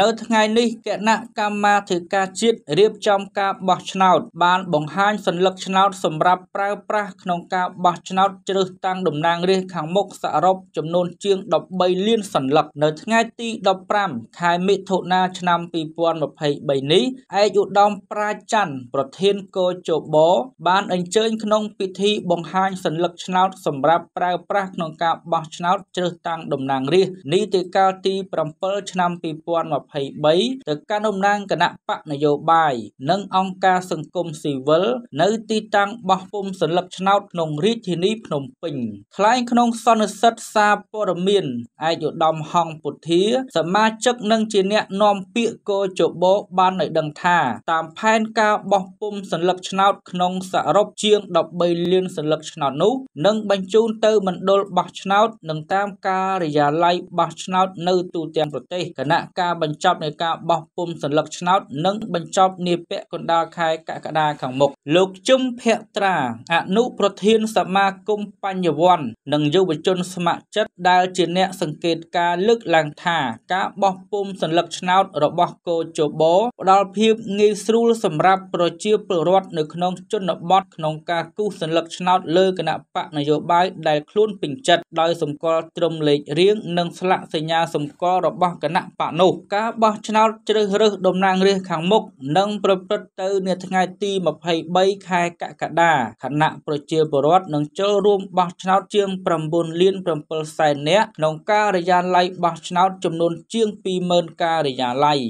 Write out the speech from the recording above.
នៅថ្ងៃនេះគណៈកម្មាធិការជាតិរៀបចំការបោះឆ្នោត បានបង្ហាញសញ្ញាឆ្នោតសម្រាប់ប្រើប្រាស់ក្នុងការបោះឆ្នោតជ្រើសតាំងតំណាងរាស្ត្រខាងមុខសរុបចំនួនជាង13លានសញ្ញានៅថ្ងៃទី15ខែមិថុនាឆ្នាំ2023នេះឯកឧត្តមប្រាជ្ញច័ន្ទប្រធានកោជបបានអញ្ជើញក្នុងពិធីបង្ហាញសញ្ញាឆ្នោតសម្រាប់ប្រើប្រាស់ក្នុងការបោះឆ្នោតជ្រើសតាំងតំណាងរាស្ត្រនីតិកាលទី7ឆ្នាំ2023 2023ទៅកាន់តំណាងគណៈបកនយោបាយនិងអង្គការសង្គមស៊ីវិលនៅទីតាំងបោះពុំសន្លឹកឆ្នោតក្នុងរាជធានីភ្នំពេញថ្លែងក្នុងសន្និសិទសារព័ត៌មានឯកឧត្តមហងពុធា សមាជិកនិងជាអ្នកនាំពាក្យកោជបោបានឲ្យដឹងថាតាមផែនការបោះពុំសន្លឹកឆ្នោត ក្នុងសរុបជាង13លានសន្លឹកឆ្នោតនោះនឹងបញ្ជូនទៅមណ្ឌលបោះឆ្នោតនិងតាមការិយាល័យបោះឆ្នោត នៅទូទាំងប្រទេសគណៈការបញ្បញ្ចប់នៃការបោះពុំសន្លឹកឆ្នោតនិងបញ្ចប់នាពេលកណ្ដាលខែកក្កដាខាងមុខលោកជឹមភក្ត្រាអនុប្រធានសមាគមបញ្ញវន្តនិងយុវជនស្ម័គ្រចិត្តដែលជាអ្នកសង្កេតការលើកឡើងថាការបោះពុំសន្លឹកឆ្នោតរបស់កោជបផ្ដល់ភាពងាយស្រួលសម្រាប់ប្រជាពលរដ្ឋនៅក្នុងជនបទក្នុងការគូសសន្លឹកឆ្នោតលើគណៈបកនយោបាយដែលខ្លួនពេញចិត្តដោយសម្គាល់ត្រឹមលេខរៀងនិងស្លាកសញ្ញាសម្គាល់របស់គណៈបកនោះការការបោះឆ្នោតជ្រើសរើសតំណាងរាស្ត្រខាងមុខនឹងប្រព្រឹត្តទៅនាថ្ងៃទី23ខែកក្កដាគណៈប្រជាពលរដ្ឋនឹងចូលរួមបោះឆ្នោតជាង9លាន7សែននាក់ក្នុងការិយាល័យបោះឆ្នោតចំនួនជាង20000ការិយាល័យ